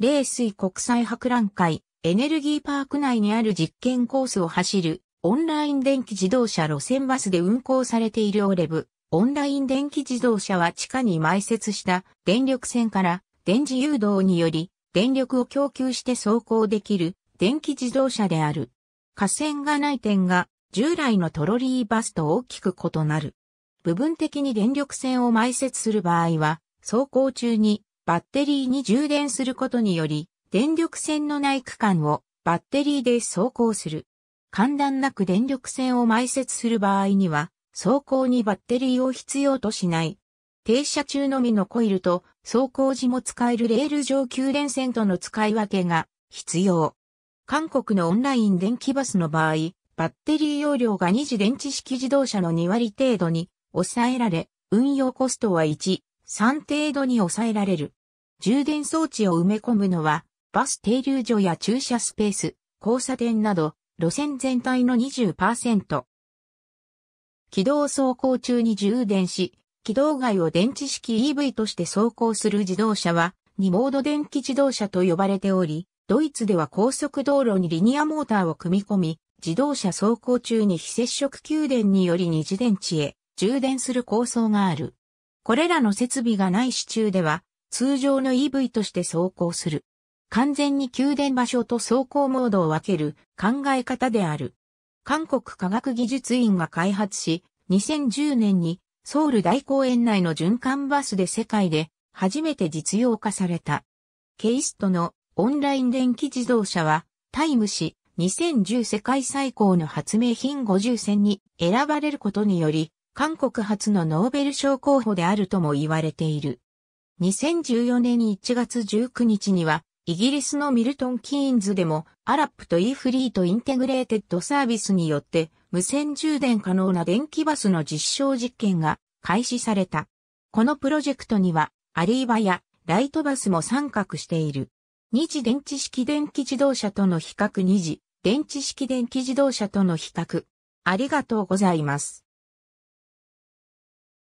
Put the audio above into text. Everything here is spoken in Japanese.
冷水国際博覧会、エネルギーパーク内にある実験コースを走る、オンライン電気自動車路線バスで運行されているオレブ。オンライン電気自動車は地下に埋設した電力線から電磁誘導により電力を供給して走行できる電気自動車である。架線がない点が従来のトロリーバスと大きく異なる。部分的に電力線を埋設する場合は走行中にバッテリーに充電することにより、電力線のない区間をバッテリーで走行する。簡単なく電力線を埋設する場合には、走行にバッテリーを必要としない。停車中のみのコイルと走行時も使えるレール上給電線との使い分けが必要。韓国のオンライン電気バスの場合、バッテリー容量が2次電池式自動車の2割程度に抑えられ、運用コストは1、3程度に抑えられる。充電装置を埋め込むのは、バス停留所や駐車スペース、交差点など、路線全体の20%。軌道走行中に充電し、軌道外を電池式 EV として走行する自動車は、2モード電気自動車と呼ばれており、ドイツでは高速道路にリニアモーターを組み込み、自動車走行中に非接触給電により二次電池へ充電する構想がある。これらの設備がない市中では、通常の EV として走行する。完全に給電場所と走行モードを分ける考え方である。韓国科学技術院が開発し、2010年にソウル大公園内の循環バスで世界で初めて実用化された。ケイストのオンライン電気自動車はタイム誌2010世界最高の発明品50選に選ばれることにより、韓国初のノーベル賞候補であるとも言われている。2014年1月19日には、イギリスのミルトン・キーンズでも、アラップと E フリートインテグレーテッドサービスによって、無線充電可能な電気バスの実証実験が開始された。このプロジェクトには、アリーバやライトバスも参画している。二次電池式電気自動車との比較二次電池式電気自動車との比較。ありがとうございます。